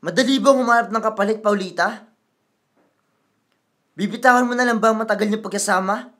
Madali bang humarap ng kapalit, Paulita? Bibitawan mo na lang ba ang matagal niyong pagkasama?